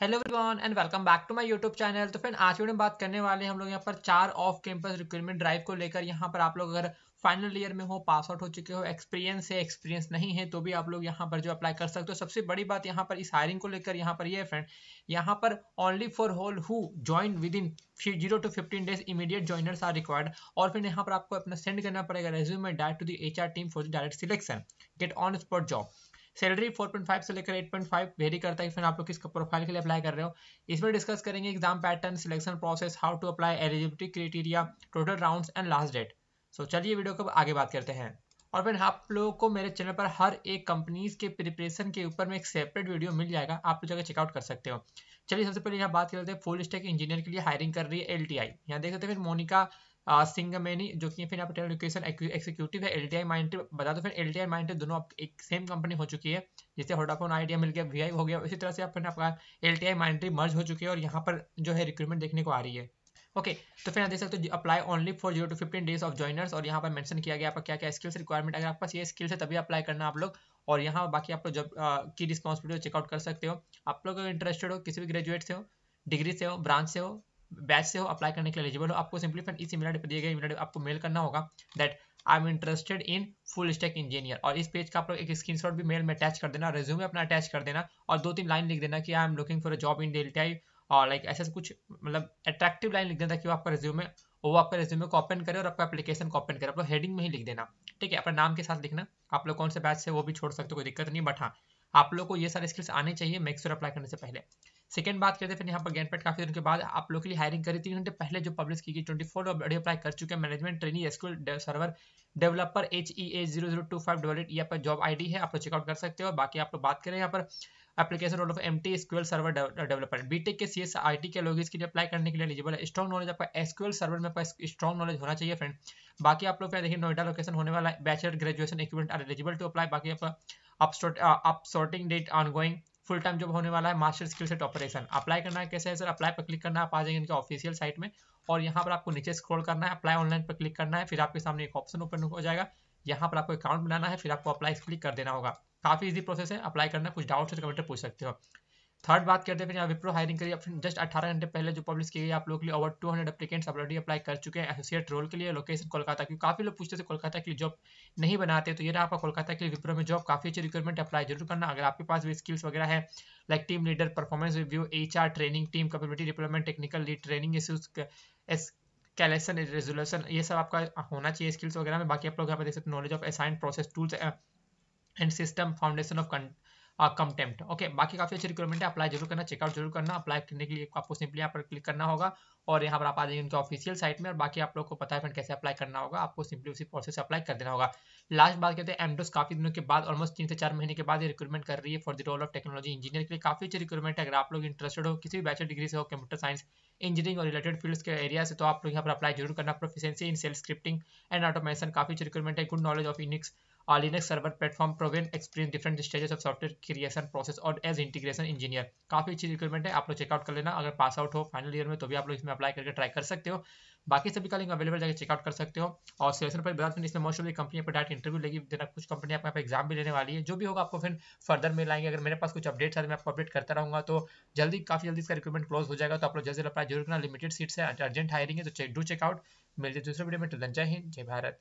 hello everyone and welcome back to my YouTube channel तो friend आज video में बात करने वाले हम लोग यहाँ पर चार ऑफ कैंपस रिक्रूटमेंट ड्राइव को लेकर यहाँ पर आप लोग अगर फाइनल ईयर में हो पास आउट हो चुके हो एक्सपीरियंस है एक्सपीरियंस नहीं है तो भी आप लोग यहाँ पर जो अप्लाई कर सकते हो सबसे बड़ी बात यहाँ पर इस हायरिंग को लेकर यहाँ पर ये यह फ्रेंड यहाँ पर only for whole who join within zero to fifteen days immediate joiners are required और फिर यहाँ पर आपको अपना सेंड करना पड़ेगा resume direct to the H team for direct selection get on spot job salary 4.5 से लेकर 8.5 वेरी करता है फिर आप लोग किस प्रोफाइल के लिए अप्लाई कर रहे हो इसमें डिस्कस करेंगे exam pattern selection process how to apply eligibility criteria total rounds and last date so चलिए वीडियो को आगे बात करते हैं और फिर आप लोगों को मेरे चैनल पर हर एक कंपनीज के प्रिपरेशन के ऊपर में एक सेपरेट वीडियो मिल जाएगा आप लोग जाकर चेकआउट कर सकते हो चलिए सबसे पहले यहाँ बात करते हैं फुल स्टैक इंजीनियर के लिए हायरिंग कर रही है एल टी आई यहाँ देख सकते हैं फिर मोनिका सिंगमेनी जो कि फिर आपका टेलीकेशन एक्सिक्यूटिव है एल टी बता दो फिर एल टी दोनों आप एक सेम कंपनी हो चुकी है जैसे होडाफोन आइडिया मिल गया वी हो गया इसी तरह से फिर आपका एल टी आई मर्ज हो चुकी है और यहाँ पर जो है रिक्रूटमेंट देखने को आ रही है ओके okay, तो फिर आप देख सकते हो apply only for zero to fifteen days of joiners और यहाँ पर मेंशन किया गया आपका क्या क्या स्किल्स रिक्वायरमेंट अगर आपके पास ये स्किल्स है तभी अप्लाई करना आप लोग और यहाँ बाकी आप लोग जब की रिस्पॉन्सिबिलिटी चेकआउट कर सकते हो आप लोग अगर इंटरेस्टेड हो किसी भी ग्रेजुएट से हो डिग्री से हो ब्रांच से हो बैच से हो अप्लाई करने के लिए एलिजिबल हो आपको सिंपली फ्रेंड इस ईमेल पर दिए गए ईमेल आपको मेल करना होगा that I am interested in full stack engineer और इस पेज का आप लोग एक स्क्रीनशॉट भी मेल में अटैच कर देना रेज्यूमे अपना अटैच कर देना और दो तीन लाइन लिख देना कि I am looking for a job in Delta और लाइक ऐसा कुछ मतलब अट्रैक्टिव लाइन लिख देना कि वो आपका रेज्यूमे वो आपका रेज्यूमे को ओपन करे और आपका एप्लीकेशन को ओपन करे आप लोग हेडिंग में ही लिख देना ठीक है अपना नाम के साथ लिखना आप लोग कौन से बैच से वो भी छोड़ सकते हो कोई दिक्कत नहीं बट हाँ आप लोग को ये सारे स्किल्स आने चाहिए मैक्सर अप्लाई करने से पहले सेकंड बात करते हैं फिर यहाँ पर गैनपेट काफी दिन के बाद आप लोग के लिए हायरिंग करी तीन घंटे पहले जो पब्लिश की गई ट्वेंटी फोर ऑलरेडी अप्लाई कर चुके हैं management training school server developer H E A zero zero two five double eight यहाँ पर जॉब आई है आप लोग चेकआउट कर सकते हो बाकी आप लोग बात करें यहाँ पर application role of M T SQL server developer BTech के सी एस आई टी के लोग इसके लिए अप्लाई करने के लिए एलिजिबल है स्ट्रॉग नॉलेज आपका एसक्यूएल सर्वर में पास स्ट्रॉग नॉलेज होना चाहिए फ्रेंड बाकी आप लोग का देखिए नोएडा लोकेशन होने वाला है bachelor graduation equipment are eligible to apply बाकी आप अप sorting date going full time job होने वाला है master skill set operation apply करना है कैसे है सर अप्लाई पर क्लिक करना है आप आ जाएंगे इनके ऑफिशियल साइट में और यहाँ पर आपको नीचे स्क्रॉल करना है अप्लाई ऑनलाइन पर क्लिक करना है फिर आपके सामने एक ऑप्शन ओपन हो जाएगा यहाँ पर आपको अकाउंट बनाना है फिर आपको अप्लाई क्लिक कर देना होगा काफी इजी प्रोसेस है अप्लाई करना कुछ डाउट है तो कमेंट पूछ सकते हो थर्ड बात करते हैं विप्रो हायरिंग करिए जस्ट अठारह घंटे पहले जो पब्लिश की गई आप लोग के लिए over two hundred applicants already apply कर चुके हैं एसोसिएट रोल के लिए लोकेशन कोलकाता क्योंकि काफी लोग पूछते थे कोलकाता के लिए जॉब नहीं बनाते तो ये रहा आपका कोलकाता के लिए विप्रो में जॉब काफी अच्छी रिक्वरमेंट अप्लाई जरूर करना अगर आपके पास भी स्किल्स वगैरह है like team leader performance review H training team community deployment technical lead training issues resolution ये सब आपका होना चाहिए स्किल्स वगैरह में बाकी आप लोग यहाँ पर देख सकते knowledge of assigned process tools and system foundation of contempt okay बाकी काफी अच्छी रिक्वायरमेंट है अप्लाई जरूर करना चेकआउट जरूर करना अप्लाई करने के लिए आपको सिंपली यहाँ पर क्लिक करना होगा और यहाँ पर आप आ जाएंगे उनके ऑफिशियल साइट में और बाकी आप लोग को पता है फ्रेंड कैसे अप्लाई करना होगा आपको सिंपली उसी प्रोसेस अप्लाई कर देना होगा लास्ट बात करते हैं एमडोस काफी दिनों के बाद ऑलमोस्ट तीन से चार महीने के बाद ये रिक्रूटमेंट कर रही है for the role of technology engineer के लिए काफी अच्छी रिक्रूटमेंट है अगर आप लोग इंटरेस्टेड हो किसी भी बैचलर डिग्री से हो कंप्यूटर साइंस इंजीनियरिंग और रिलेटेड फील्ड्स के एरिया से तो आप लोग यहाँ पर अप्लाई जरूर करना proficiency in shell scripting and automation काफी अच्छी रिक्रूटमेंट है good knowledge of Unix Linux server platform proven experience different stages of software creation process और एज इंटीग्रेशन इंजीनियर काफी अच्छी रिक्रूटमेंट है आप लोग चेकआउट कर लेना अगर पास आउट हो फाइनल ईयर में तो भी आप लोग इसमें अप्लाई करके ट्राई कर सकते हो बाकी सभी का लिंक अवेलेबल जाकर चेकआउट कर सकते हो और सिलेक्शन पर बाद इसमें मोस्ट ऑफ कंपनी पर डायरेक्ट इंटरव्यू लेगी देना कुछ कंपनी यहाँ एग्जाम भी लेने वाली है जो भी होगा आपको फिर फर्दर मिल आएंगे अगर मेरे पास कुछ अपडेट्स है मैं आपको अपडेट करता रहूँगा तो जल्दी काफी जल्दी इसका रिक्रूटमेंट क्लोज हो जाएगा तो आप लोग जल्द अप्लाई जरूर करना लिमिटेड सीट्स है अर्जेंट हायरिंग है तो चेक डू चेकआउट मिलते दूसरे वीडियो में तो जय हिंद जय भारत